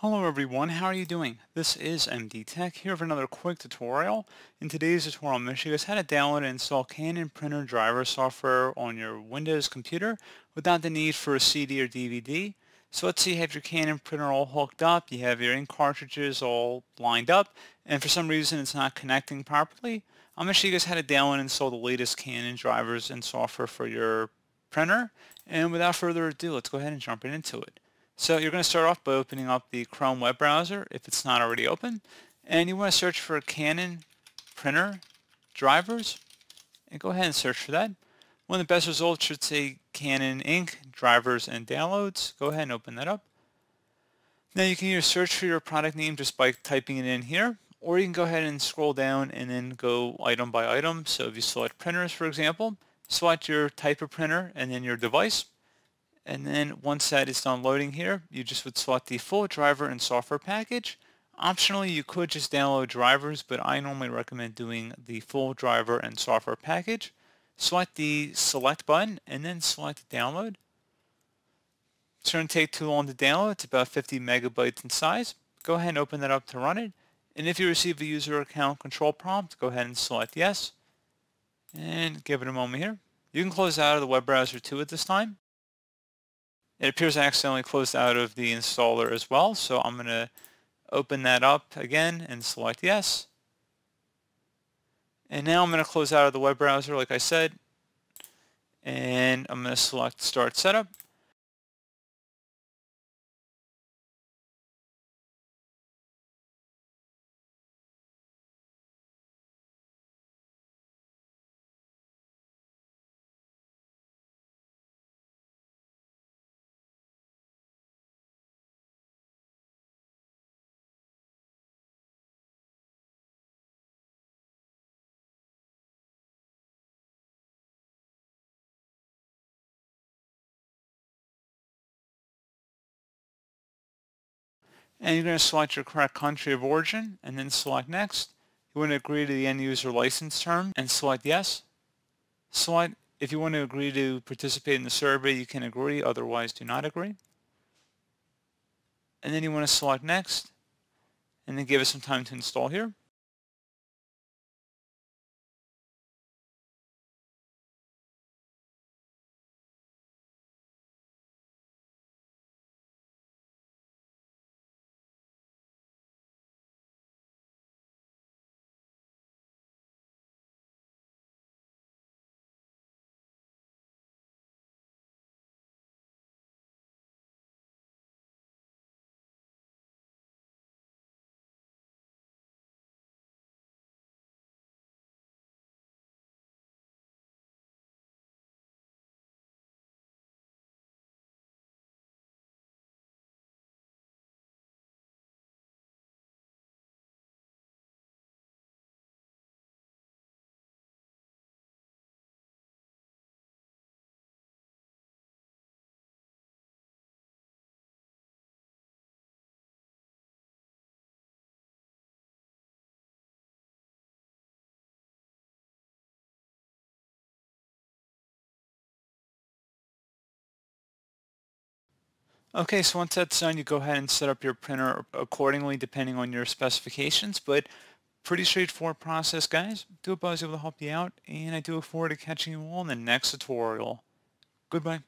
Hello everyone, how are you doing? This is MD Tech here for another quick tutorial. In today's tutorial, I'm going to show you guys how to download and install Canon printer driver software on your Windows computer without the need for a CD or DVD. So let's say you have your Canon printer all hooked up, you have your ink cartridges all lined up, and for some reason it's not connecting properly. I'm going to show you guys how to download and install the latest Canon drivers and software for your printer. And without further ado, let's go ahead and jump right into it. So you're going to start off by opening up the Chrome web browser if it's not already open. And you want to search for Canon printer drivers. And go ahead and search for that. One of the best results should say Canon Inc. drivers and downloads. Go ahead and open that up. Now you can either search for your product name just by typing it in here, or you can go ahead and scroll down and then go item by item. So if you select printers, for example, select your type of printer and then your device. And then once that is done loading here, you just would select the full driver and software package. Optionally, you could just download drivers, but I normally recommend doing the full driver and software package. Select the select button and then select download. It shouldn't take too long to download. It's about 50 megabytes in size. Go ahead and open that up to run it. And if you receive a user account control prompt, go ahead and select yes. And give it a moment here. You can close out of the web browser too at this time. It appears I accidentally closed out of the installer as well, so I'm going to open that up again and select yes. And now I'm going to close out of the web browser like I said, and I'm going to select Start Setup. and you're going to select your correct country of origin and then select next. You want to agree to the end user license term and select yes. Select if you want to agree to participate in the survey, you can agree, otherwise do not agree. And then you want to select next and then give it some time to install here. Okay, so once that's done, you go ahead and set up your printer accordingly depending on your specifications, but pretty straightforward process, guys. Do hope I was able to help you out, and I do look forward to catching you all in the next tutorial. Goodbye.